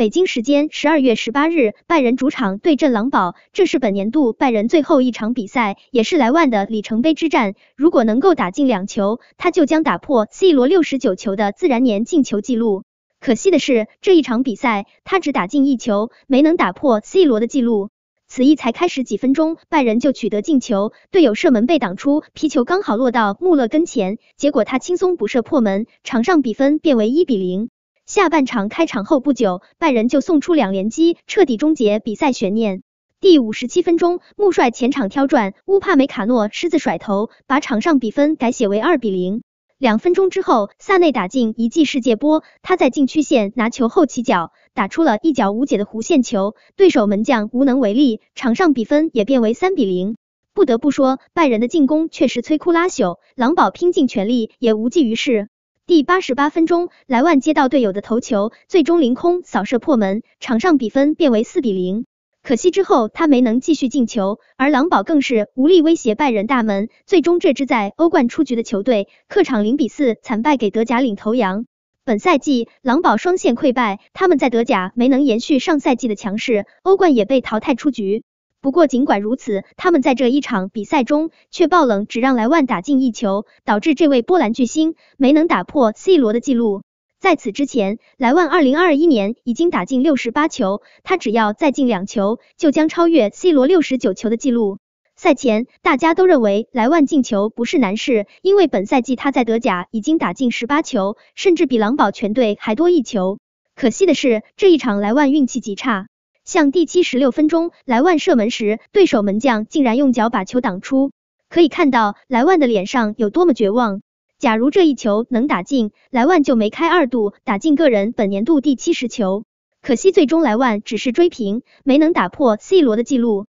北京时间十二月十八日，拜仁主场对阵狼堡，这是本年度拜仁最后一场比赛，也是莱万的里程碑之战。如果能够打进两球，他就将打破 C 罗六十九球的自然年进球纪录。可惜的是，这一场比赛他只打进一球，没能打破 C 罗的纪录。此役才开始几分钟，拜仁就取得进球，队友射门被挡出，皮球刚好落到穆勒跟前，结果他轻松补射破门，场上比分变为一比零。下半场开场后不久，拜仁就送出两连击，彻底终结比赛悬念。第五十七分钟，穆帅前场挑转，乌帕梅卡诺狮子甩头，把场上比分改写为二比零。两分钟之后，萨内打进一记世界波，他在禁区线拿球后起脚，打出了一脚无解的弧线球，对手门将无能为力，场上比分也变为三比零。不得不说，拜仁的进攻确实摧枯拉朽，狼堡拼尽全力也无济于事。第八十八分钟，莱万接到队友的头球，最终凌空扫射破门，场上比分变为四比零。可惜之后他没能继续进球，而狼堡更是无力威胁拜仁大门。最终，这支在欧冠出局的球队客场零比四惨败给德甲领头羊。本赛季，狼堡双线溃败，他们在德甲没能延续上赛季的强势，欧冠也被淘汰出局。不过，尽管如此，他们在这一场比赛中却爆冷，只让莱万打进一球，导致这位波兰巨星没能打破 C 罗的记录。在此之前，莱万二零二一年已经打进六十八球，他只要再进两球，就将超越 C 罗六十九球的记录。赛前，大家都认为莱万进球不是难事，因为本赛季他在德甲已经打进十八球，甚至比狼堡全队还多一球。可惜的是，这一场莱万运气极差。像第七十六分钟，莱万射门时，对手门将竟然用脚把球挡出。可以看到莱万的脸上有多么绝望。假如这一球能打进，莱万就没开二度打进个人本年度第七十球。可惜最终莱万只是追平，没能打破 C 罗的记录。